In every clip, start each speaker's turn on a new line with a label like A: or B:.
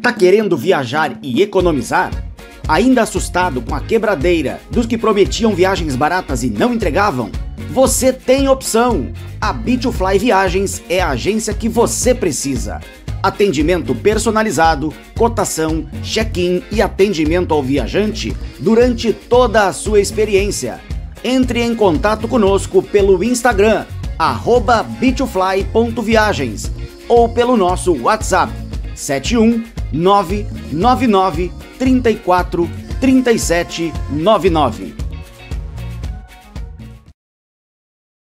A: Tá querendo viajar e economizar? Ainda assustado com a quebradeira dos que prometiam viagens baratas e não entregavam? Você tem opção! A b fly Viagens é a agência que você precisa. Atendimento personalizado, cotação, check-in e atendimento ao viajante durante toda a sua experiência. Entre em contato conosco pelo Instagram, bitofly.viagens ou pelo nosso WhatsApp 71 999 34 37 99.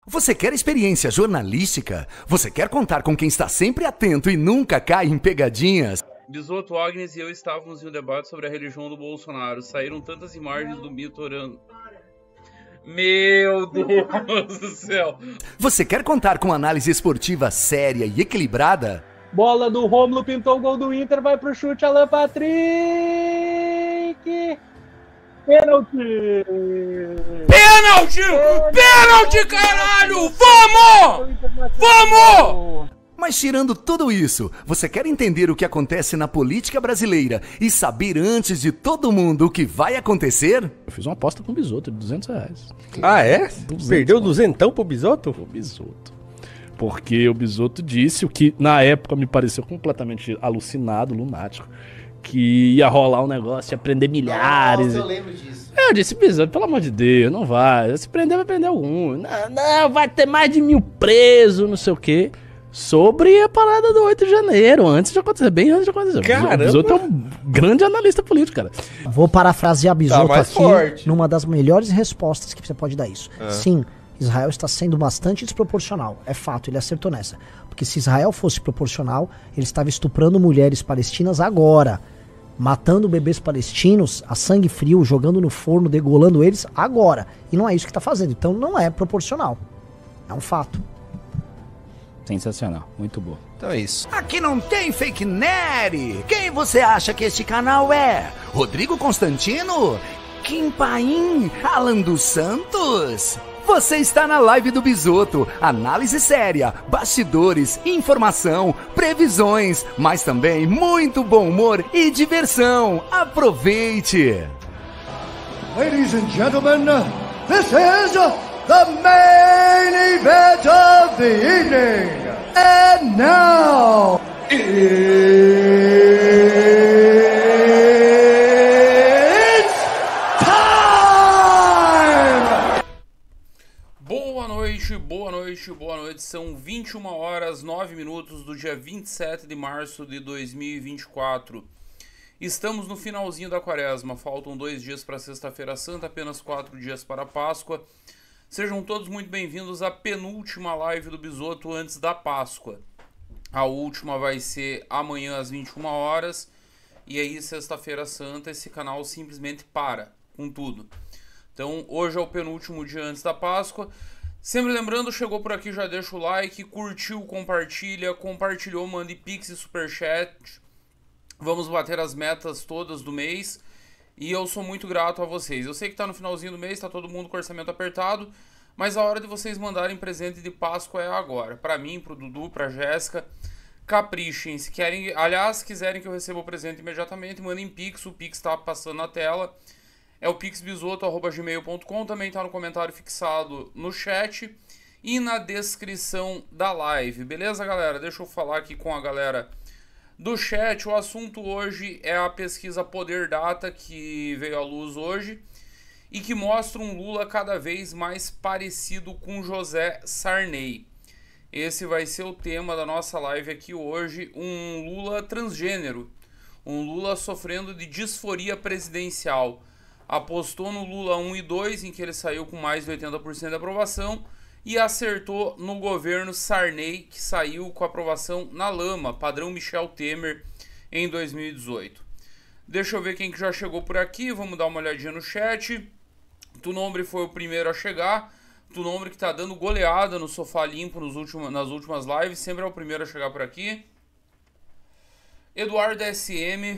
A: Você quer experiência jornalística? Você quer contar com quem está sempre atento e nunca cai em pegadinhas? Bisoto Agnes e eu estávamos em um debate sobre a religião do Bolsonaro. Saíram tantas imagens do mito orando. Meu Deus do céu! Você quer contar com análise esportiva séria e equilibrada? Bola do Romulo, pintou o gol do Inter, vai pro chute, Alan Patrick! Pênalti! Pênalti! Pênalti, caralho! Vamos! Vamos! Mas tirando tudo isso, você quer entender o que acontece na política brasileira e saber antes de todo mundo o que vai acontecer? Eu fiz uma aposta com o Bisoto de 200 reais. Ah, é? 200 Perdeu 200 pro Bisoto? Pro Bisoto. Porque o Bisoto disse, o que na época me pareceu completamente alucinado, lunático, que ia rolar um negócio, ia prender milhares. Nossa, eu lembro disso. É, eu disse, Bisoto, pelo amor de Deus, não vai. Se prender, vai prender algum. Não, não vai ter mais de mil presos, não sei o quê. Sobre a parada do 8 de janeiro, antes de acontecer, bem antes de acontecer. Caramba. O Bisoto é um grande analista político, cara. Vou parafrasear tá Bisoto tá aqui forte. numa das melhores respostas que você pode dar isso. É. Sim, Israel está sendo bastante desproporcional. É fato, ele acertou nessa. Porque se Israel fosse proporcional, ele estava estuprando mulheres palestinas agora, matando bebês palestinos a sangue frio, jogando no forno, degolando eles agora. E não é isso que está fazendo. Então não é proporcional. É um fato. Sensacional, muito bom. Então é isso. Aqui não tem fake nerd. Quem você acha que este canal é? Rodrigo Constantino? Kim Paim? Alan dos Santos? Você está na live do Bisoto. Análise séria, bastidores, informação, previsões, mas também muito bom humor e diversão. Aproveite! Ladies and gentlemen, this is the main event of the evening. And now. It... noite, boa noite. São 21 horas 9 minutos do dia 27 de março de 2024. Estamos no finalzinho da quaresma, faltam dois dias para Sexta-feira Santa, apenas quatro dias para a Páscoa. Sejam todos muito bem-vindos à penúltima live do Bisoto antes da Páscoa. A última vai ser amanhã às 21 horas e aí Sexta-feira Santa esse canal simplesmente para com tudo. Então hoje é o penúltimo dia antes da Páscoa. Sempre lembrando, chegou por aqui, já deixa o like, curtiu, compartilha, compartilhou, mande pix e superchat. Vamos bater as metas todas do mês. E eu sou muito grato a vocês. Eu sei que está no finalzinho do mês, está todo mundo com orçamento apertado, mas a hora de vocês mandarem presente de Páscoa é agora. Para mim, para o Dudu, para Jéssica, caprichem. Se querem, aliás, quiserem que eu receba o presente imediatamente, mandem pix, o pix está passando na tela é o pixbisoto.gmail.com, também está no comentário fixado no chat e na descrição da live. Beleza, galera? Deixa eu falar aqui com a galera do chat. O assunto hoje é a pesquisa Poder Data que veio à luz hoje e que mostra um Lula cada vez mais parecido com José Sarney. Esse vai ser o tema da nossa live aqui hoje, um Lula transgênero, um Lula sofrendo de disforia presidencial apostou no Lula 1 e 2, em que ele saiu com mais de 80% de aprovação, e acertou no governo Sarney, que saiu com aprovação na lama, padrão Michel Temer, em 2018. Deixa eu ver quem que já chegou por aqui, vamos dar uma olhadinha no chat. Tunombre foi o primeiro a chegar. Tunombre que tá dando goleada no sofá limpo nos últimos, nas últimas lives, sempre é o primeiro a chegar por aqui. Eduardo SM,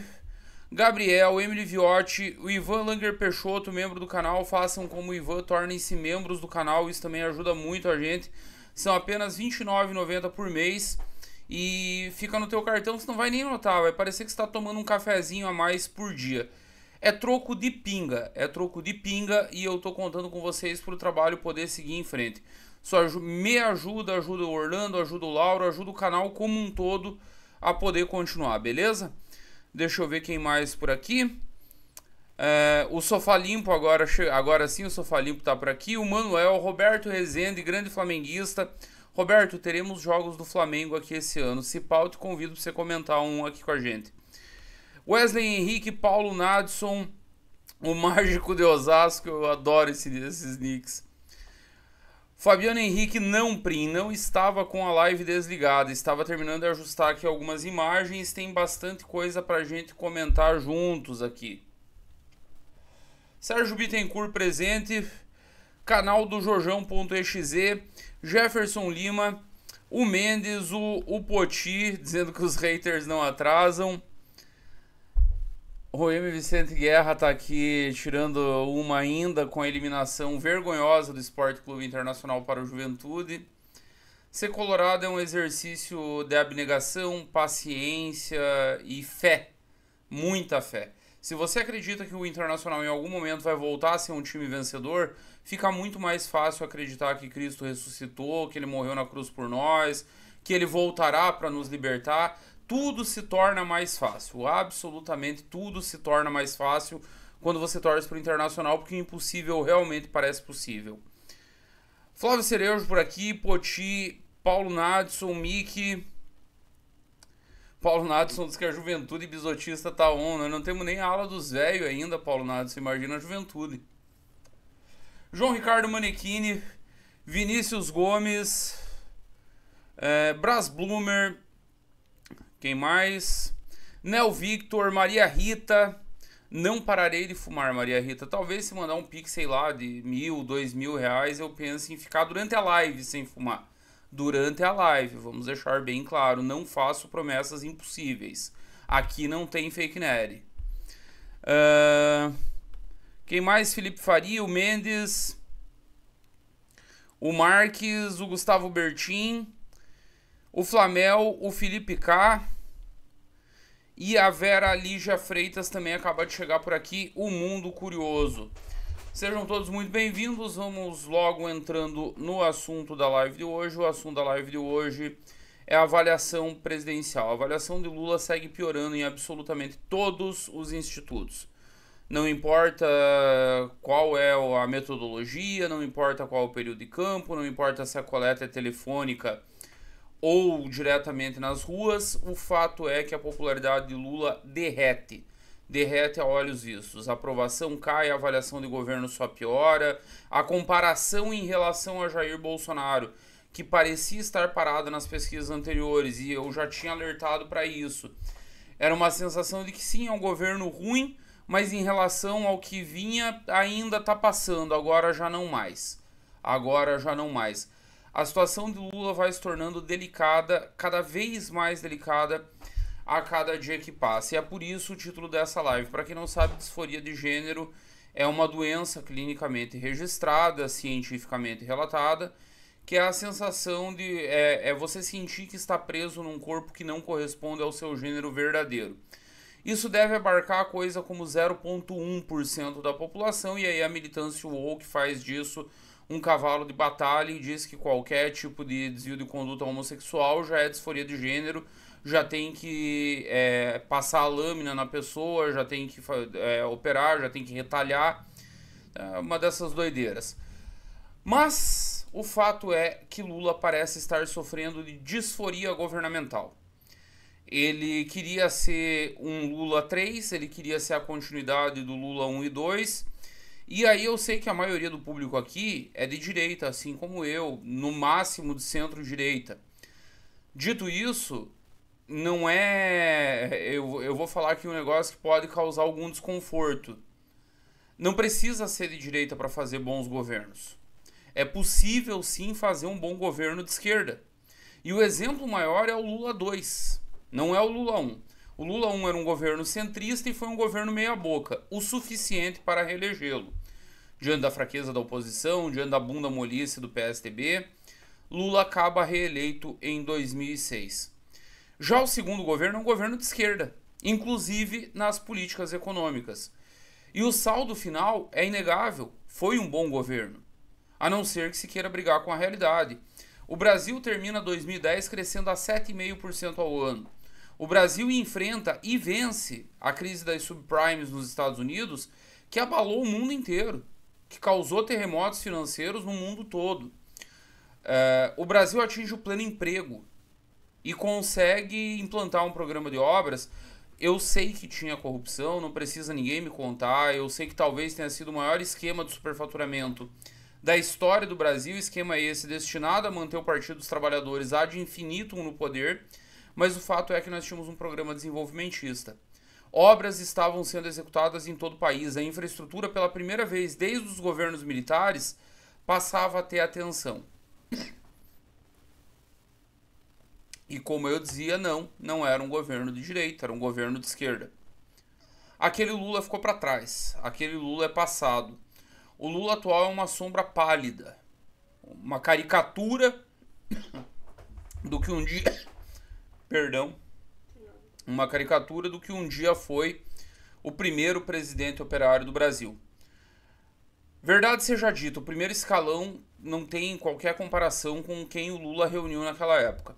A: Gabriel, Emily Viotti, o Ivan Langer Peixoto, membro do canal, façam como o Ivan, tornem-se membros do canal, isso também ajuda muito a gente. São apenas R$29,90 por mês e fica no teu cartão, você não vai nem notar, vai parecer que está tomando um cafezinho a mais por dia. É troco de pinga, é troco de pinga e eu estou contando com vocês para o trabalho poder seguir em frente. Só me ajuda, ajuda o Orlando, ajuda o Lauro, ajuda o canal como um todo a poder continuar, beleza? Deixa eu ver quem mais por aqui. É, o Sofá Limpo agora, agora sim, o Sofá Limpo tá por aqui. O Manuel, Roberto Rezende, grande flamenguista. Roberto, teremos jogos do Flamengo aqui esse ano. Se pau, te convido para você comentar um aqui com a gente. Wesley Henrique, Paulo Nadson, o Mágico de Osasco, eu adoro esse, esses nicks. Fabiano Henrique não, Prim, não estava com a live desligada, estava terminando de ajustar aqui algumas imagens, tem bastante coisa a gente comentar juntos aqui. Sérgio Bittencourt presente, canal do Jojão.exe, Jefferson Lima, o Mendes, o, o Poti, dizendo que os haters não atrasam. M. Vicente Guerra está aqui tirando uma ainda com a eliminação vergonhosa do Esporte Clube Internacional para o Juventude. Ser colorado é um exercício de abnegação, paciência e fé. Muita fé. Se você acredita que o Internacional em algum momento vai voltar a ser um time vencedor, fica muito mais fácil acreditar que Cristo ressuscitou, que ele morreu na cruz por nós, que ele voltará para nos libertar, tudo se torna mais fácil. Absolutamente tudo se torna mais fácil quando você torce para o internacional, porque o impossível realmente parece possível. Flávio Cerejo por aqui, Poti, Paulo Nadson, Miki. Paulo Nadson diz que a juventude bisotista tá on, né? Não temos nem a ala dos velhos ainda, Paulo Nadson. Imagina a juventude. João Ricardo Manequini, Vinícius Gomes, é, eh, Bras quem mais? Nel Victor, Maria Rita. Não pararei de fumar, Maria Rita. Talvez se mandar um pix, sei lá, de mil, dois mil reais, eu penso em ficar durante a live sem fumar. Durante a live, vamos deixar bem claro, não faço promessas impossíveis. Aqui não tem fake nerd. Uh, quem mais? Felipe Faria, o Mendes, o Marques, o Gustavo Bertin, o Flamel, o Felipe K. E a Vera Lígia Freitas também acaba de chegar por aqui, o Mundo Curioso. Sejam todos muito bem-vindos. Vamos logo entrando no assunto da live de hoje. O assunto da live de hoje é a avaliação presidencial. A avaliação de Lula segue piorando em absolutamente todos os institutos. Não importa qual é a metodologia, não importa qual é o período de campo, não importa se a coleta é telefônica ou diretamente nas ruas, o fato é que a popularidade de Lula derrete. Derrete a olhos vistos. A aprovação cai, a avaliação de governo só piora. A comparação em relação a Jair Bolsonaro, que parecia estar parado nas pesquisas anteriores, e eu já tinha alertado para isso. Era uma sensação de que sim, é um governo ruim, mas em relação ao que vinha, ainda está passando, agora já não mais. Agora já não mais a situação de Lula vai se tornando delicada, cada vez mais delicada a cada dia que passa. E é por isso o título dessa live. Para quem não sabe, disforia de gênero é uma doença clinicamente registrada, cientificamente relatada, que é a sensação de é, é você sentir que está preso num corpo que não corresponde ao seu gênero verdadeiro. Isso deve abarcar coisa como 0,1% da população, e aí a militância woke faz disso um cavalo de batalha e diz que qualquer tipo de desvio de conduta homossexual já é disforia de gênero, já tem que é, passar a lâmina na pessoa, já tem que é, operar, já tem que retalhar. É uma dessas doideiras. Mas o fato é que Lula parece estar sofrendo de disforia governamental. Ele queria ser um Lula 3, ele queria ser a continuidade do Lula 1 e 2 e aí eu sei que a maioria do público aqui é de direita, assim como eu, no máximo de centro-direita. Dito isso, não é. Eu, eu vou falar aqui um negócio que pode causar algum desconforto. Não precisa ser de direita para fazer bons governos. É possível sim fazer um bom governo de esquerda. E o exemplo maior é o Lula 2, não é o Lula 1. O Lula 1 era um governo centrista e foi um governo meia-boca, o suficiente para reelegê-lo diante da fraqueza da oposição, diante da bunda molice do PSDB, Lula acaba reeleito em 2006. Já o segundo governo é um governo de esquerda, inclusive nas políticas econômicas. E o saldo final é inegável, foi um bom governo, a não ser que se queira brigar com a realidade. O Brasil termina 2010 crescendo a 7,5% ao ano. O Brasil enfrenta e vence a crise das subprimes nos Estados Unidos, que abalou o mundo inteiro que causou terremotos financeiros no mundo todo. É, o Brasil atinge o pleno emprego e consegue implantar um programa de obras. Eu sei que tinha corrupção, não precisa ninguém me contar. Eu sei que talvez tenha sido o maior esquema de superfaturamento da história do Brasil, esquema esse destinado a manter o Partido dos Trabalhadores ad infinitum no poder, mas o fato é que nós tínhamos um programa desenvolvimentista obras estavam sendo executadas em todo o país. A infraestrutura, pela primeira vez desde os governos militares, passava a ter atenção. E como eu dizia, não, não era um governo de direita, era um governo de esquerda. Aquele Lula ficou para trás, aquele Lula é passado. O Lula atual é uma sombra pálida, uma caricatura do que um dia, perdão, uma caricatura do que um dia foi o primeiro presidente operário do Brasil. Verdade seja dita, o primeiro escalão não tem qualquer comparação com quem o Lula reuniu naquela época.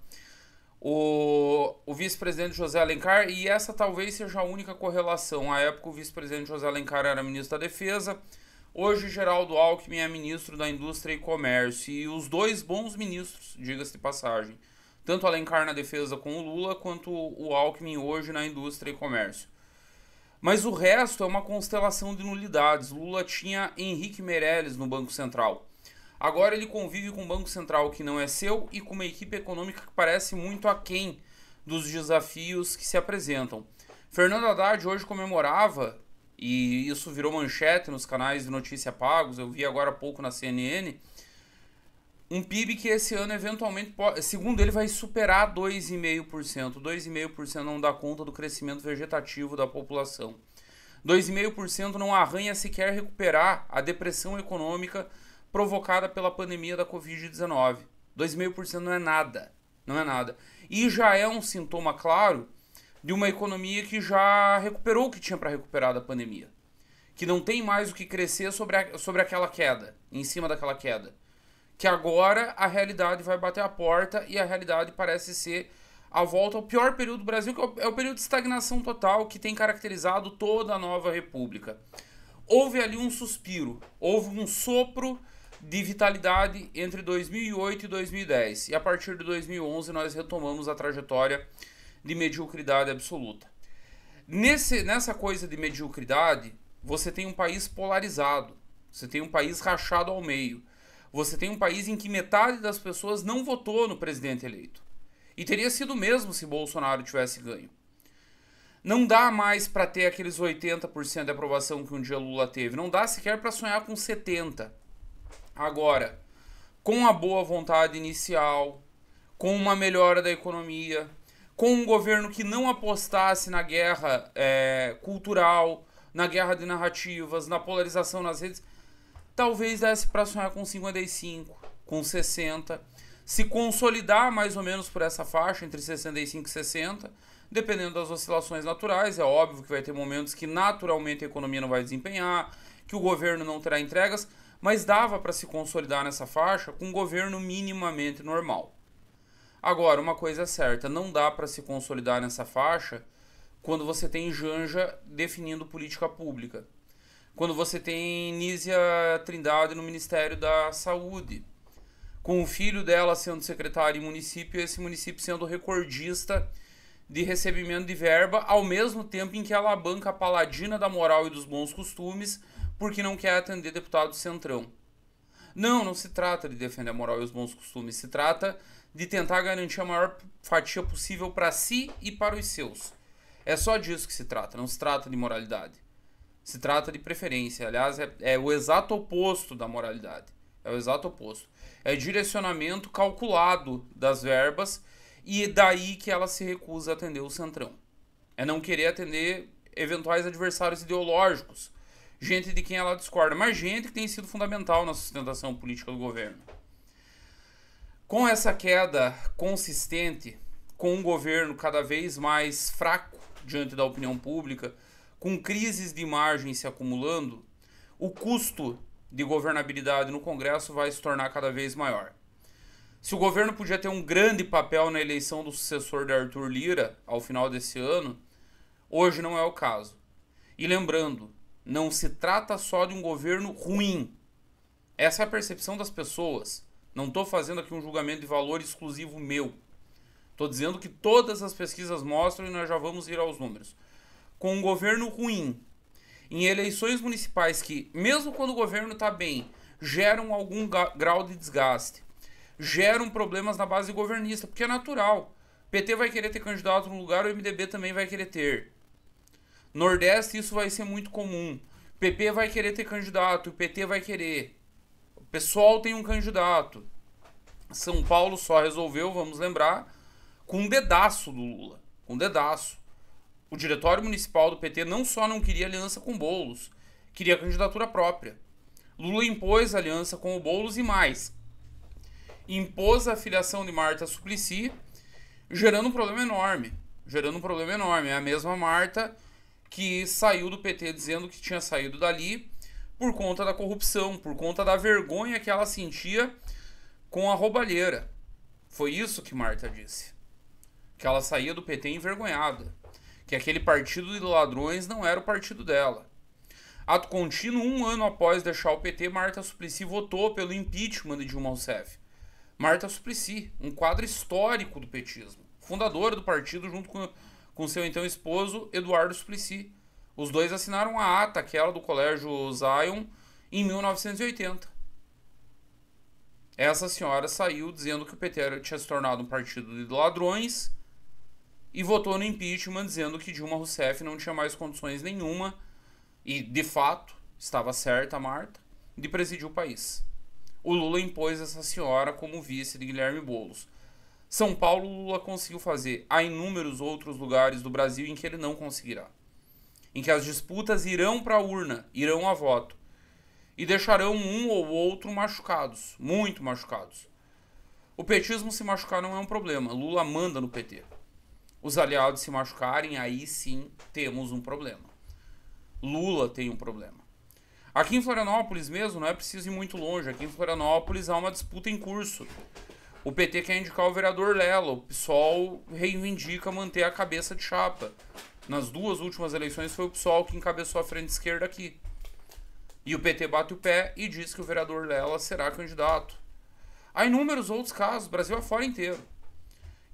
A: O, o vice-presidente José Alencar, e essa talvez seja a única correlação. À época, o vice-presidente José Alencar era ministro da Defesa, hoje, Geraldo Alckmin é ministro da Indústria e Comércio, e os dois bons ministros, diga-se de passagem tanto Alencar na defesa com o Lula, quanto o Alckmin hoje na indústria e comércio. Mas o resto é uma constelação de nulidades. Lula tinha Henrique Meirelles no Banco Central. Agora ele convive com um Banco Central que não é seu e com uma equipe econômica que parece muito aquém dos desafios que se apresentam. Fernando Haddad hoje comemorava, e isso virou manchete nos canais de notícia pagos, eu vi agora há pouco na CNN, um PIB que esse ano eventualmente, pode, segundo ele, vai superar 2,5%. 2,5% não dá conta do crescimento vegetativo da população. 2,5% não arranha sequer recuperar a depressão econômica provocada pela pandemia da Covid-19. 2,5% não é nada. Não é nada. E já é um sintoma claro de uma economia que já recuperou o que tinha para recuperar da pandemia. Que não tem mais o que crescer sobre, a, sobre aquela queda, em cima daquela queda que agora a realidade vai bater a porta e a realidade parece ser a volta ao pior período do Brasil, que é o é período de estagnação total que tem caracterizado toda a nova república. Houve ali um suspiro, houve um sopro de vitalidade entre 2008 e 2010. E a partir de 2011 nós retomamos a trajetória de mediocridade absoluta. Nesse, nessa coisa de mediocridade, você tem um país polarizado, você tem um país rachado ao meio. Você tem um país em que metade das pessoas não votou no presidente eleito. E teria sido mesmo se Bolsonaro tivesse ganho. Não dá mais para ter aqueles 80% de aprovação que um dia Lula teve. Não dá sequer para sonhar com 70%. Agora, com a boa vontade inicial, com uma melhora da economia, com um governo que não apostasse na guerra é, cultural, na guerra de narrativas, na polarização nas redes talvez desse para sonhar com 55, com 60, se consolidar mais ou menos por essa faixa entre 65 e 60, dependendo das oscilações naturais. É óbvio que vai ter momentos que naturalmente a economia não vai desempenhar, que o governo não terá entregas, mas dava para se consolidar nessa faixa com um governo minimamente normal. Agora, uma coisa é certa, não dá para se consolidar nessa faixa quando você tem Janja definindo política pública quando você tem Nízia Trindade no Ministério da Saúde, com o filho dela sendo secretário em município, e esse município sendo recordista de recebimento de verba, ao mesmo tempo em que ela banca a paladina da moral e dos bons costumes, porque não quer atender deputado centrão. Não, não se trata de defender a moral e os bons costumes, se trata de tentar garantir a maior fatia possível para si e para os seus. É só disso que se trata, não se trata de moralidade se trata de preferência. Aliás, é, é, o exato oposto da moralidade. É o exato oposto. É direcionamento calculado das verbas e é daí que ela se recusa a atender o centrão. É não querer atender eventuais adversários ideológicos, gente de quem ela discorda, mas gente que tem sido fundamental na sustentação política do governo. Com essa queda consistente, com um governo cada vez mais fraco diante da opinião pública, com crises de margem se acumulando, o custo de governabilidade no Congresso vai se tornar cada vez maior. Se o governo podia ter um grande papel na eleição do sucessor de Arthur Lira ao final desse ano, hoje não é o caso. E lembrando, não se trata só de um governo ruim. Essa é a percepção das pessoas. Não estou fazendo aqui um julgamento de valor exclusivo meu. Estou dizendo que todas as pesquisas mostram e nós já vamos ir aos números com um governo ruim, em eleições municipais que, mesmo quando o governo está bem, geram algum grau de desgaste, geram problemas na base governista, porque é natural. PT vai querer ter candidato no lugar, o MDB também vai querer ter. Nordeste isso vai ser muito comum. PP vai querer ter candidato, o PT vai querer. O pessoal tem um candidato. São Paulo só resolveu, vamos lembrar, com um dedaço do Lula. Com um dedaço. O diretório municipal do PT não só não queria aliança com Bolos, queria candidatura própria. Lula impôs aliança com o Bolos e mais. Impôs a filiação de Marta Suplicy, gerando um problema enorme. Gerando um problema enorme. É a mesma Marta que saiu do PT dizendo que tinha saído dali por conta da corrupção, por conta da vergonha que ela sentia com a roubalheira. Foi isso que Marta disse. Que ela saía do PT envergonhada que aquele partido de ladrões não era o partido dela. Ato contínuo, um ano após deixar o PT, Marta Suplicy votou pelo impeachment de Dilma Rousseff. Marta Suplicy, um quadro histórico do petismo, fundadora do partido junto com, com seu então esposo Eduardo Suplicy. Os dois assinaram a ata, aquela do Colégio Zion, em 1980. Essa senhora saiu dizendo que o PT tinha se tornado um partido de ladrões e votou no impeachment dizendo que Dilma Rousseff não tinha mais condições nenhuma e de fato estava certa Marta de presidir o país. O Lula impôs essa senhora como vice de Guilherme Bolos. São Paulo Lula conseguiu fazer, há inúmeros outros lugares do Brasil em que ele não conseguirá. Em que as disputas irão para a urna, irão a voto e deixarão um ou outro machucados, muito machucados. O petismo se machucar não é um problema, Lula manda no PT os aliados se machucarem, aí sim temos um problema. Lula tem um problema. Aqui em Florianópolis mesmo, não é preciso ir muito longe. Aqui em Florianópolis há uma disputa em curso. O PT quer indicar o vereador Lela, o PSOL reivindica manter a cabeça de chapa. Nas duas últimas eleições foi o PSOL que encabeçou a frente esquerda aqui. E o PT bate o pé e diz que o vereador Lela será candidato. Há inúmeros outros casos, Brasil afora inteiro.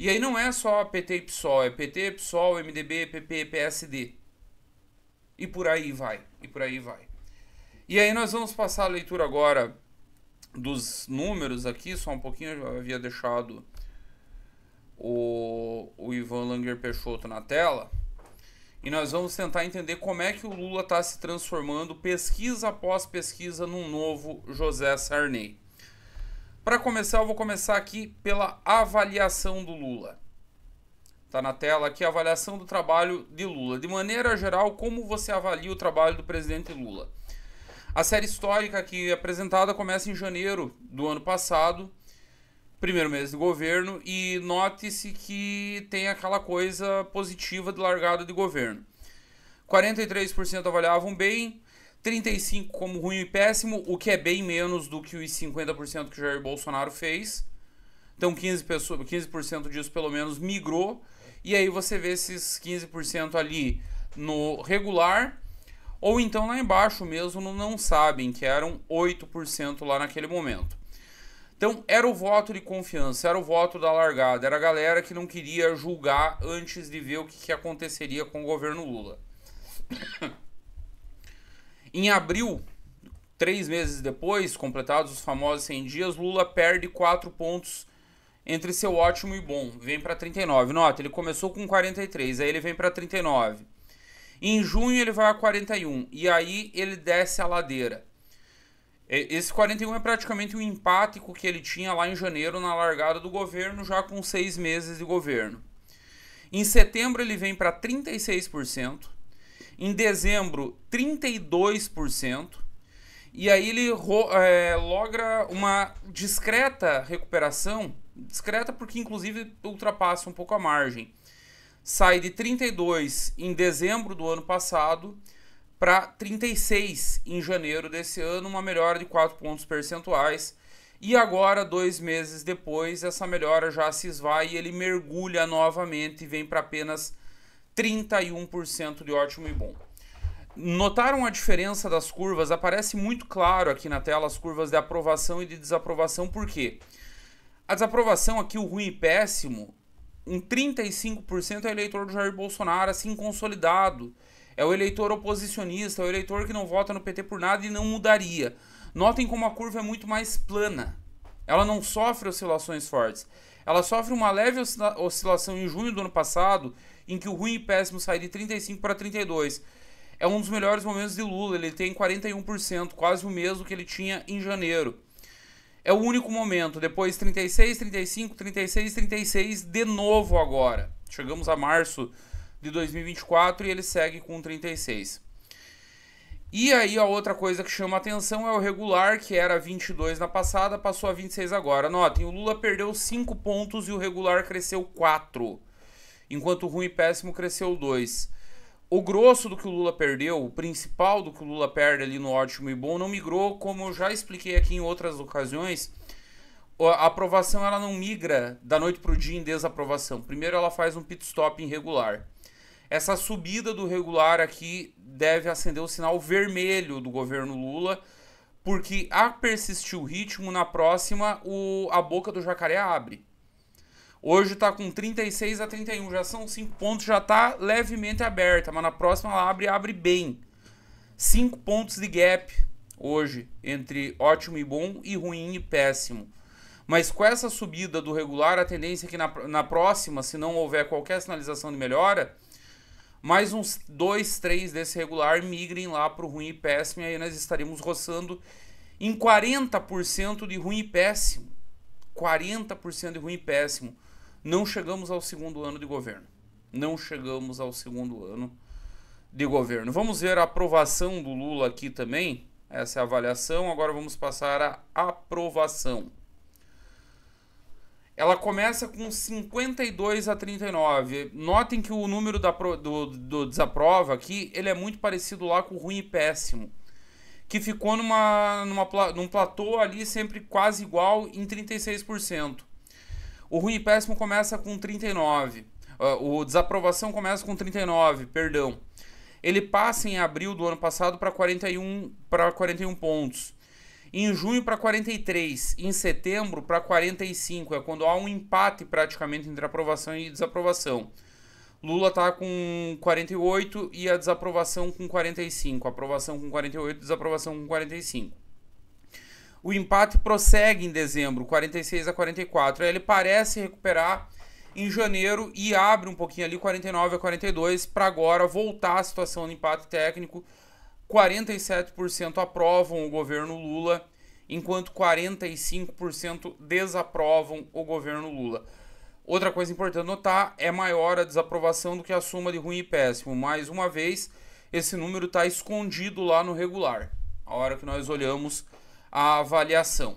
A: E aí não é só PT e PSOL, é PT, PSOL, MDB, PP, PSD. E por aí vai, e por aí vai. E aí nós vamos passar a leitura agora dos números aqui, só um pouquinho, eu havia deixado o, o Ivan Langer Peixoto na tela. E nós vamos tentar entender como é que o Lula está se transformando pesquisa após pesquisa num novo José Sarney. Para começar, eu vou começar aqui pela avaliação do Lula. Está na tela aqui a avaliação do trabalho de Lula. De maneira geral, como você avalia o trabalho do presidente Lula? A série histórica aqui é apresentada começa em janeiro do ano passado, primeiro mês de governo, e note-se que tem aquela coisa positiva de largada de governo. 43% avaliavam bem, 35% como ruim e péssimo, o que é bem menos do que os 50% que o Jair Bolsonaro fez. Então 15%, pessoas, 15 disso pelo menos migrou. E aí você vê esses 15% ali no regular, ou então lá embaixo mesmo no não sabem, que eram 8% lá naquele momento. Então era o voto de confiança, era o voto da largada, era a galera que não queria julgar antes de ver o que aconteceria com o governo Lula. Em abril, três meses depois, completados os famosos 100 dias, Lula perde quatro pontos entre seu ótimo e bom. Vem para 39. Nota, ele começou com 43, aí ele vem para 39. Em junho ele vai a 41 e aí ele desce a ladeira. Esse 41 é praticamente o empático que ele tinha lá em janeiro na largada do governo, já com seis meses de governo. Em setembro ele vem para 36%. Em dezembro, 32%. E aí ele é, logra uma discreta recuperação, discreta porque inclusive ultrapassa um pouco a margem. Sai de 32 em dezembro do ano passado para 36 em janeiro desse ano, uma melhora de 4 pontos percentuais. E agora, dois meses depois, essa melhora já se esvai e ele mergulha novamente e vem para apenas 31% de ótimo e bom. Notaram a diferença das curvas? Aparece muito claro aqui na tela as curvas de aprovação e de desaprovação, por quê? A desaprovação aqui, o ruim e péssimo, um 35% é eleitor do Jair Bolsonaro, assim consolidado. É o eleitor oposicionista, é o eleitor que não vota no PT por nada e não mudaria. Notem como a curva é muito mais plana. Ela não sofre oscilações fortes. Ela sofre uma leve oscila oscilação em junho do ano passado, em que o ruim e péssimo sai de 35 para 32. É um dos melhores momentos de Lula, ele tem 41%, quase o mesmo que ele tinha em janeiro. É o único momento, depois 36, 35, 36, 36, de novo agora. Chegamos a março de 2024 e ele segue com 36. E aí a outra coisa que chama atenção é o regular, que era 22 na passada, passou a 26 agora. Notem, o Lula perdeu 5 pontos e o regular cresceu 4 enquanto o ruim e péssimo cresceu 2. O grosso do que o Lula perdeu, o principal do que o Lula perde ali no ótimo e bom, não migrou, como eu já expliquei aqui em outras ocasiões. A aprovação ela não migra da noite para o dia em desaprovação. Primeiro ela faz um pit stop irregular. Essa subida do regular aqui deve acender o sinal vermelho do governo Lula, porque a persistir o ritmo, na próxima o, a boca do jacaré abre. Hoje está com 36 a 31, já são 5 pontos, já está levemente aberta, mas na próxima ela abre abre bem. 5 pontos de gap hoje entre ótimo e bom e ruim e péssimo. Mas com essa subida do regular, a tendência é que na, na próxima, se não houver qualquer sinalização de melhora, mais uns 2, 3 desse regular migrem lá para o ruim e péssimo e aí nós estaremos roçando em 40% de ruim e péssimo. 40% de ruim e péssimo. Não chegamos ao segundo ano de governo. Não chegamos ao segundo ano de governo. Vamos ver a aprovação do Lula aqui também. Essa é a avaliação. Agora vamos passar à aprovação. Ela começa com 52 a 39. Notem que o número da, do, do desaprova aqui ele é muito parecido lá com o ruim e péssimo que ficou numa, numa, num platô ali sempre quase igual em 36%. O ruim e péssimo começa com 39. Ah, o desaprovação começa com 39, perdão. Ele passa em abril do ano passado para 41, 41 pontos. Em junho para 43, em setembro para 45, é quando há um empate praticamente entre aprovação e desaprovação. Lula está com 48 e a desaprovação com 45, aprovação com 48, desaprovação com 45. O empate prossegue em dezembro, 46 a 44. Aí ele parece recuperar em janeiro e abre um pouquinho ali, 49 a 42, para agora voltar à situação do empate técnico. 47% aprovam o governo Lula, enquanto 45% desaprovam o governo Lula. Outra coisa importante notar é maior a desaprovação do que a soma de ruim e péssimo. Mais uma vez, esse número está escondido lá no regular. A hora que nós olhamos a avaliação.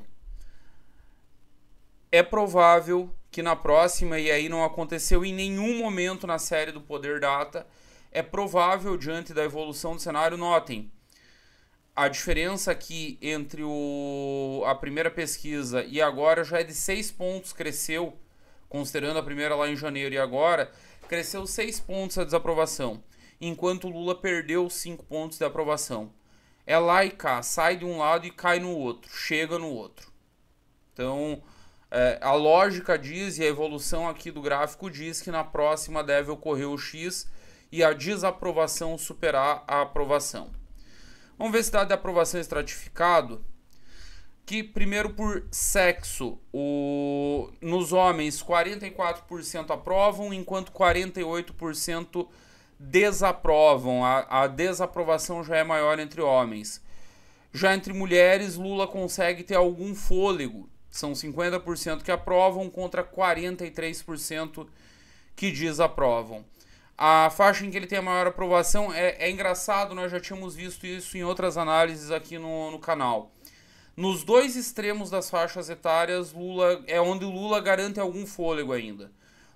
A: É provável que na próxima, e aí não aconteceu em nenhum momento na série do Poder Data, é provável diante da evolução do cenário, notem, a diferença aqui entre o, a primeira pesquisa e agora já é de seis pontos, cresceu, considerando a primeira lá em janeiro e agora, cresceu seis pontos a desaprovação, enquanto Lula perdeu cinco pontos de aprovação é lá e cá, sai de um lado e cai no outro, chega no outro. Então, é, a lógica diz e a evolução aqui do gráfico diz que na próxima deve ocorrer o X e a desaprovação superar a aprovação. Vamos ver se dá de aprovação estratificado. Que primeiro por sexo, o... nos homens 44% aprovam, enquanto 48% desaprovam, a, a desaprovação já é maior entre homens. Já entre mulheres, Lula consegue ter algum fôlego. São 50% que aprovam contra 43% que desaprovam. A faixa em que ele tem a maior aprovação é, é engraçado, nós já tínhamos visto isso em outras análises aqui no, no canal. Nos dois extremos das faixas etárias, Lula é onde Lula garante algum fôlego ainda.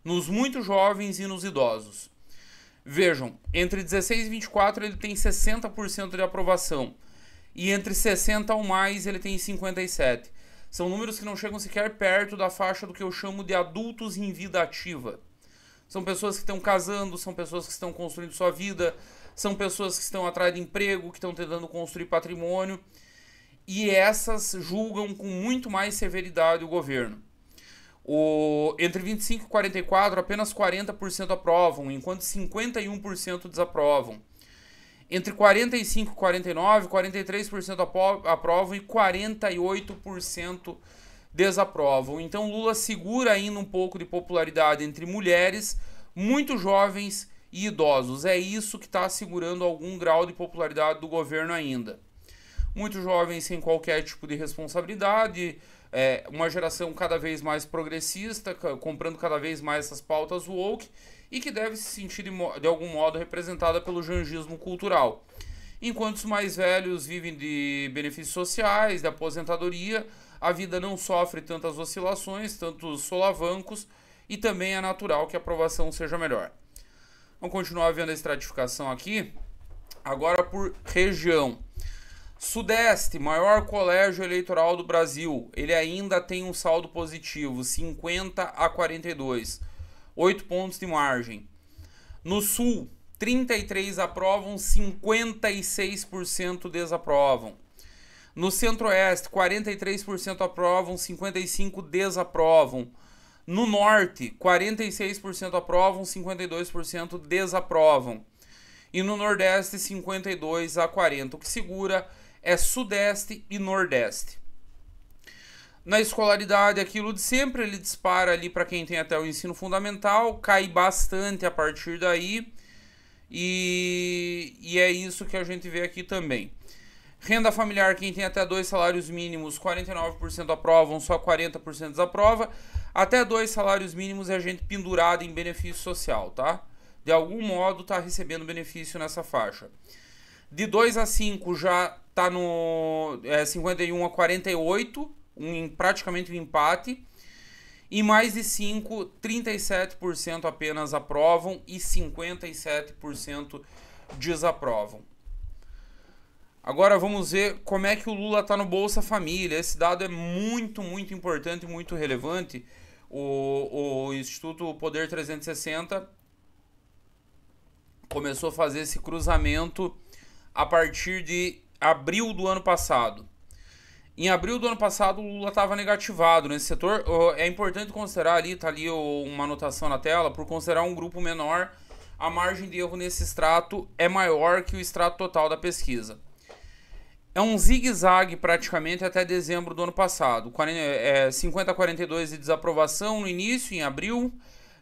A: Nos muito jovens e nos idosos. Vejam, entre 16 e 24 ele tem 60% de aprovação. E entre 60 ou mais ele tem 57. São números que não chegam sequer perto da faixa do que eu chamo de adultos em vida ativa. São pessoas que estão casando, são pessoas que estão construindo sua vida, são pessoas que estão atrás de emprego, que estão tentando construir patrimônio. E essas julgam com muito mais severidade o governo. O, entre 25 e 44, apenas 40% aprovam, enquanto 51% desaprovam. Entre 45 e 49, 43% aprovam e 48% desaprovam. Então Lula segura ainda um pouco de popularidade entre mulheres, muito jovens e idosos. É isso que está segurando algum grau de popularidade do governo ainda. Muitos jovens sem qualquer tipo de responsabilidade, é, uma geração cada vez mais progressista, comprando cada vez mais essas pautas woke e que deve se sentir de algum modo representada pelo jangismo cultural. Enquanto os mais velhos vivem de benefícios sociais, de aposentadoria, a vida não sofre tantas oscilações, tantos solavancos e também é natural que a aprovação seja melhor. Vamos continuar vendo a estratificação aqui. Agora por região. Sudeste, maior colégio eleitoral do Brasil, ele ainda tem um saldo positivo, 50 a 42, 8 pontos de margem. No Sul, 33 aprovam, 56% desaprovam. No Centro-Oeste, 43% aprovam, 55% desaprovam. No Norte, 46% aprovam, 52% desaprovam. E no Nordeste, 52% a 40%, o que segura é Sudeste e Nordeste. Na escolaridade, aquilo de sempre, ele dispara ali para quem tem até o ensino fundamental, cai bastante a partir daí, e, e é isso que a gente vê aqui também. Renda familiar, quem tem até dois salários mínimos, 49% aprovam, só 40% desaprova. Até dois salários mínimos é gente pendurada em benefício social, tá? De algum modo está recebendo benefício nessa faixa. De 2 a 5 já tá no é, 51 a 48, um, praticamente um empate. E mais de 5, 37% apenas aprovam e 57% desaprovam. Agora vamos ver como é que o Lula está no Bolsa Família. Esse dado é muito, muito importante, muito relevante. O, o Instituto Poder 360 começou a fazer esse cruzamento a partir de abril do ano passado. Em abril do ano passado, o Lula estava negativado nesse setor. É importante considerar ali, está ali uma anotação na tela, por considerar um grupo menor, a margem de erro nesse extrato é maior que o extrato total da pesquisa. É um zigue-zague praticamente até dezembro do ano passado. 50 42 é, de desaprovação no início, em abril,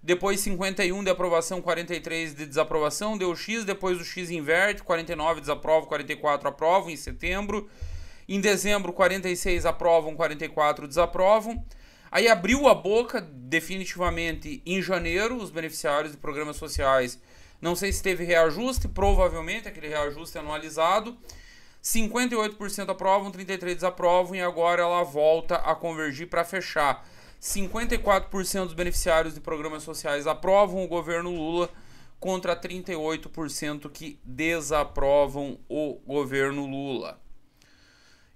A: depois 51 de aprovação, 43 de desaprovação, deu X, depois o X inverte, 49 desaprovam, 44 aprovam em setembro. Em dezembro, 46 aprovam, 44 desaprovam. Aí abriu a boca definitivamente em janeiro, os beneficiários de programas sociais. Não sei se teve reajuste, provavelmente aquele reajuste anualizado. 58% aprovam, 33% desaprovam e agora ela volta a convergir para fechar. 54% dos beneficiários de programas sociais aprovam o governo Lula contra 38% que desaprovam o governo Lula.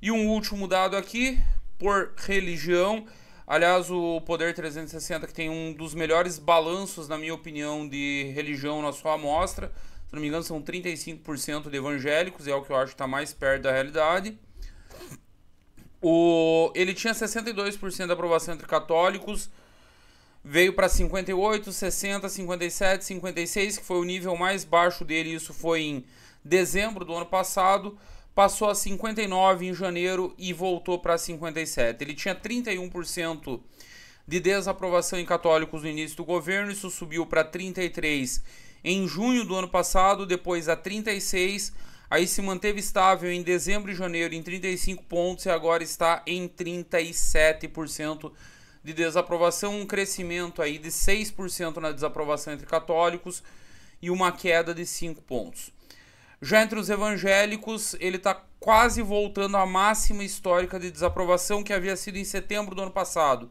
A: E um último dado aqui, por religião. Aliás, o Poder 360, que tem um dos melhores balanços, na minha opinião, de religião na sua amostra. Se não me engano, são 35% de evangélicos, é o que eu acho que está mais perto da realidade. O, ele tinha 62% de aprovação entre católicos, veio para 58, 60, 57, 56, que foi o nível mais baixo dele, isso foi em dezembro do ano passado, passou a 59 em janeiro e voltou para 57. Ele tinha 31% de desaprovação em católicos no início do governo, isso subiu para 33 em junho do ano passado, depois a 36 aí se manteve estável em dezembro e janeiro em 35 pontos e agora está em 37% de desaprovação, um crescimento aí de 6% na desaprovação entre católicos e uma queda de 5 pontos. Já entre os evangélicos, ele está quase voltando à máxima histórica de desaprovação que havia sido em setembro do ano passado.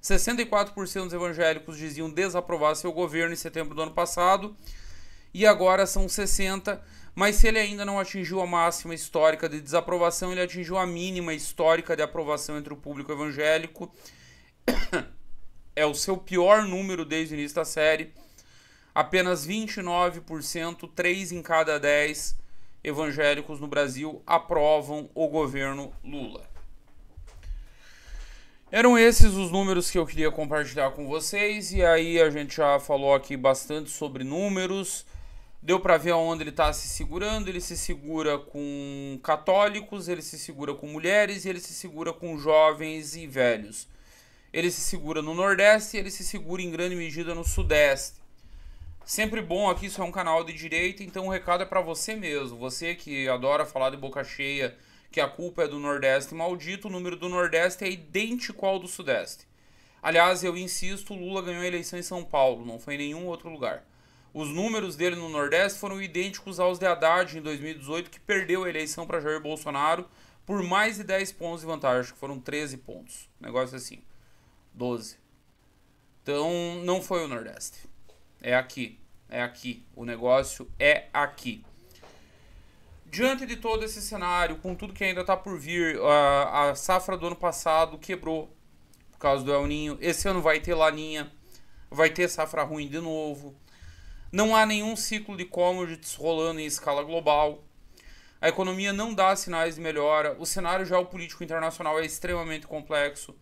A: 64% dos evangélicos diziam desaprovar seu governo em setembro do ano passado, e agora são 60, mas se ele ainda não atingiu a máxima histórica de desaprovação, ele atingiu a mínima histórica de aprovação entre o público evangélico. É o seu pior número desde o início da série. Apenas 29%, 3 em cada 10 evangélicos no Brasil aprovam o governo Lula. Eram esses os números que eu queria compartilhar com vocês, e aí a gente já falou aqui bastante sobre números. Deu para ver aonde ele está se segurando. Ele se segura com católicos, ele se segura com mulheres, ele se segura com jovens e velhos. Ele se segura no Nordeste, e ele se segura em grande medida no Sudeste. Sempre bom aqui, isso é um canal de direita, então o recado é para você mesmo. Você que adora falar de boca cheia que a culpa é do Nordeste maldito, o número do Nordeste é idêntico ao do Sudeste. Aliás, eu insisto, Lula ganhou a eleição em São Paulo, não foi em nenhum outro lugar. Os números dele no Nordeste foram idênticos aos de Haddad em 2018, que perdeu a eleição para Jair Bolsonaro por mais de 10 pontos de vantagem, acho que foram 13 pontos. Negócio assim. 12. Então, não foi o Nordeste. É aqui. É aqui. O negócio é aqui. Diante de todo esse cenário, com tudo que ainda está por vir, a, a safra do ano passado quebrou por causa do El Ninho. Esse ano vai ter laninha, vai ter safra ruim de novo. Não há nenhum ciclo de commodities rolando em escala global. A economia não dá sinais de melhora. O cenário geopolítico internacional é extremamente complexo.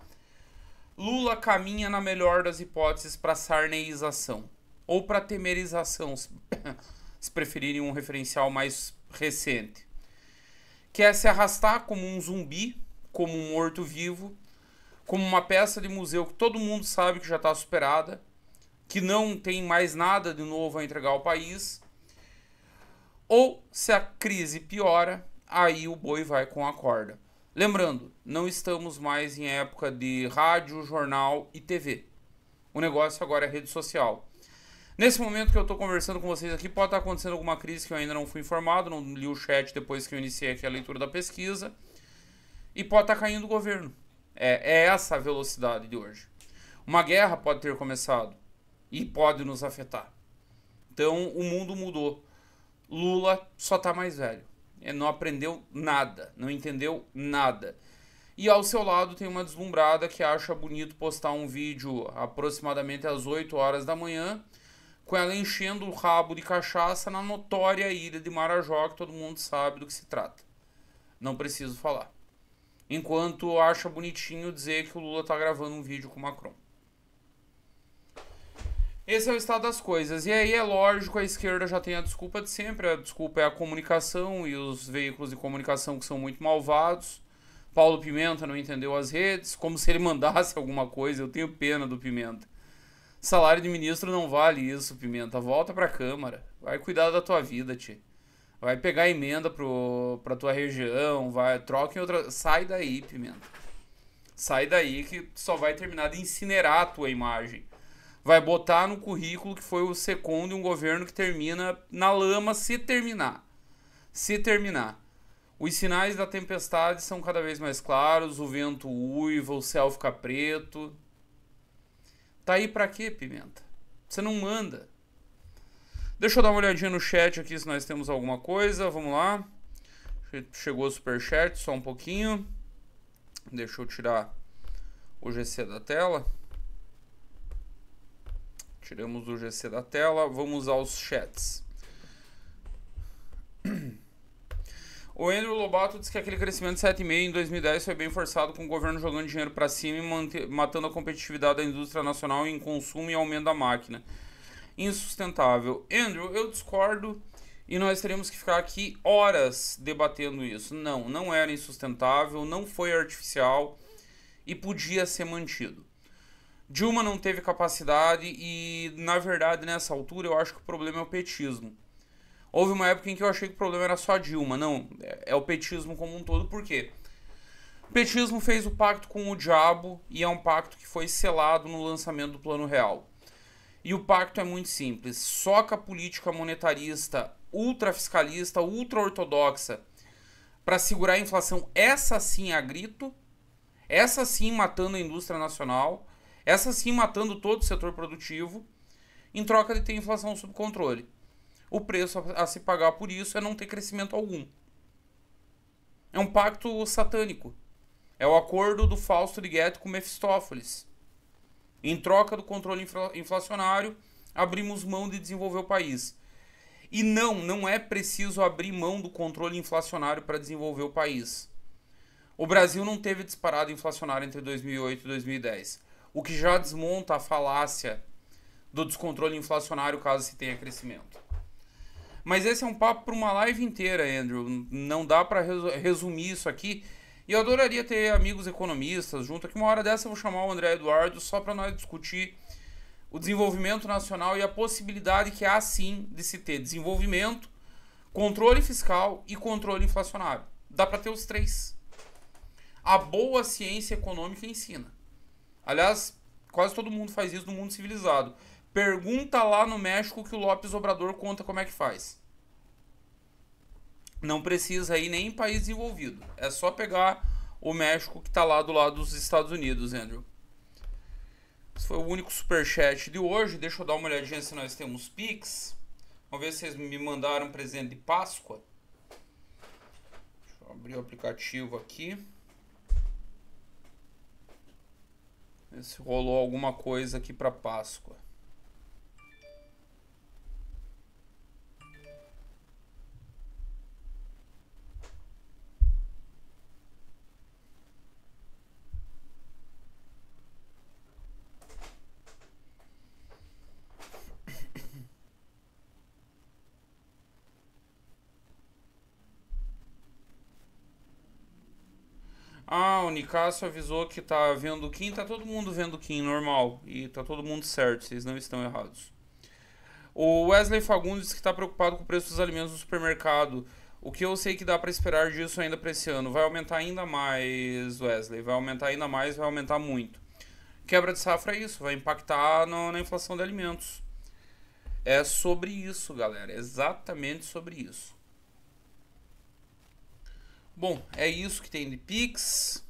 A: Lula caminha, na melhor das hipóteses, para sarneização ou para temerização, se preferirem um referencial mais recente. Quer é se arrastar como um zumbi, como um morto-vivo, como uma peça de museu que todo mundo sabe que já está superada que não tem mais nada de novo a entregar ao país, ou se a crise piora, aí o boi vai com a corda. Lembrando, não estamos mais em época de rádio, jornal e TV. O negócio agora é rede social. Nesse momento que eu estou conversando com vocês aqui, pode estar tá acontecendo alguma crise que eu ainda não fui informado, não li o chat depois que eu iniciei aqui a leitura da pesquisa, e pode estar tá caindo o governo. É, é essa a velocidade de hoje. Uma guerra pode ter começado e pode nos afetar. Então o mundo mudou. Lula só está mais velho. Ele não aprendeu nada, não entendeu nada. E ao seu lado tem uma deslumbrada que acha bonito postar um vídeo aproximadamente às 8 horas da manhã, com ela enchendo o rabo de cachaça na notória ilha de Marajó, que todo mundo sabe do que se trata. Não preciso falar. Enquanto acha bonitinho dizer que o Lula está gravando um vídeo com o Macron. Esse é o estado das coisas. E aí é lógico, a esquerda já tem a desculpa de sempre. A desculpa é a comunicação e os veículos de comunicação que são muito malvados. Paulo Pimenta não entendeu as redes, como se ele mandasse alguma coisa. Eu tenho pena do Pimenta. Salário de ministro não vale isso, Pimenta. Volta pra Câmara. Vai cuidar da tua vida, tio. Vai pegar emenda pro, pra tua região, vai, troca em outra. Sai daí, Pimenta. Sai daí que só vai terminar de incinerar a tua imagem vai botar no currículo que foi o segundo um governo que termina na lama se terminar. Se terminar. Os sinais da tempestade são cada vez mais claros, o vento uiva, o céu fica preto. Tá aí para quê, Pimenta? Você não manda. Deixa eu dar uma olhadinha no chat aqui se nós temos alguma coisa. Vamos lá. Chegou o superchat, só um pouquinho. Deixa eu tirar o GC da tela. Tiramos o GC da tela, vamos aos chats. O Andrew Lobato diz que aquele crescimento de 7,5 em 2010 foi bem forçado, com o governo jogando dinheiro para cima e matando a competitividade da indústria nacional em consumo e aumento da máquina. Insustentável. Andrew, eu discordo e nós teríamos que ficar aqui horas debatendo isso. Não, não era insustentável, não foi artificial e podia ser mantido. Dilma não teve capacidade e, na verdade, nessa altura eu acho que o problema é o petismo. Houve uma época em que eu achei que o problema era só Dilma. Não, é, é o petismo como um todo. Por quê? O petismo fez o pacto com o diabo e é um pacto que foi selado no lançamento do Plano Real. E o pacto é muito simples: soca a política monetarista ultrafiscalista, ultra-ortodoxa para segurar a inflação, essa sim é a grito, essa sim matando a indústria nacional, essa sim matando todo o setor produtivo, em troca de ter inflação sob controle. O preço a se pagar por isso é não ter crescimento algum. É um pacto satânico. É o acordo do Fausto de Goethe com Mefistófeles. Em troca do controle infla inflacionário, abrimos mão de desenvolver o país. E não, não é preciso abrir mão do controle inflacionário para desenvolver o país. O Brasil não teve disparado inflacionário entre 2008 e 2010 o que já desmonta a falácia do descontrole inflacionário caso se tenha crescimento. Mas esse é um papo para uma live inteira, Andrew. Não dá para resumir isso aqui. E eu adoraria ter amigos economistas junto aqui. Uma hora dessa eu vou chamar o André Eduardo só para nós discutir o desenvolvimento nacional e a possibilidade que há sim de se ter desenvolvimento, controle fiscal e controle inflacionário. Dá para ter os três. A boa ciência econômica ensina. Aliás, quase todo mundo faz isso no mundo civilizado. Pergunta lá no México que o Lopes Obrador conta como é que faz. Não precisa ir nem em país desenvolvido. É só pegar o México que está lá do lado dos Estados Unidos, Andrew. Esse foi o único superchat de hoje. Deixa eu dar uma olhadinha se nós temos Pix. Vamos ver se vocês me mandaram presente de Páscoa. Deixa eu abrir o aplicativo aqui. se rolou alguma coisa aqui para Páscoa. Ah, o Nicasso avisou que tá vendo o Kim, tá todo mundo vendo o Kim normal. E tá todo mundo certo, vocês não estão errados. O Wesley Fagundes disse que está preocupado com o preço dos alimentos no supermercado. O que eu sei que dá para esperar disso ainda para esse ano? Vai aumentar ainda mais, Wesley. Vai aumentar ainda mais, vai aumentar muito. Quebra de safra é isso, vai impactar no, na inflação de alimentos. É sobre isso, galera. É exatamente sobre isso. Bom, é isso que tem de Pix.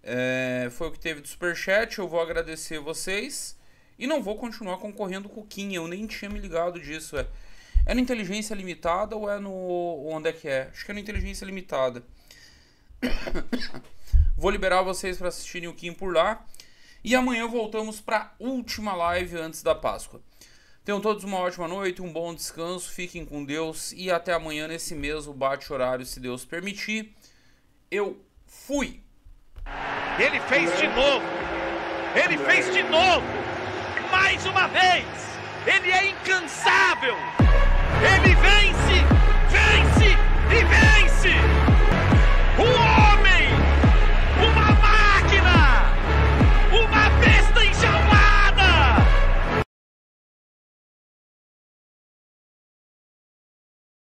A: É, foi o que teve do Superchat. Eu vou agradecer vocês. E não vou continuar concorrendo com o Kim. Eu nem tinha me ligado disso. É, é no Inteligência Limitada ou é no. Onde é que é? Acho que é no Inteligência Limitada. vou liberar vocês para assistirem o Kim por lá. E amanhã voltamos para a última live antes da Páscoa. Tenham todos uma ótima noite, um bom descanso, fiquem com Deus e até amanhã nesse mesmo bate-horário, se Deus permitir. Eu fui! Ele fez de novo! Ele fez de novo! Mais uma vez! Ele é incansável! Ele vence! Vence! E vence!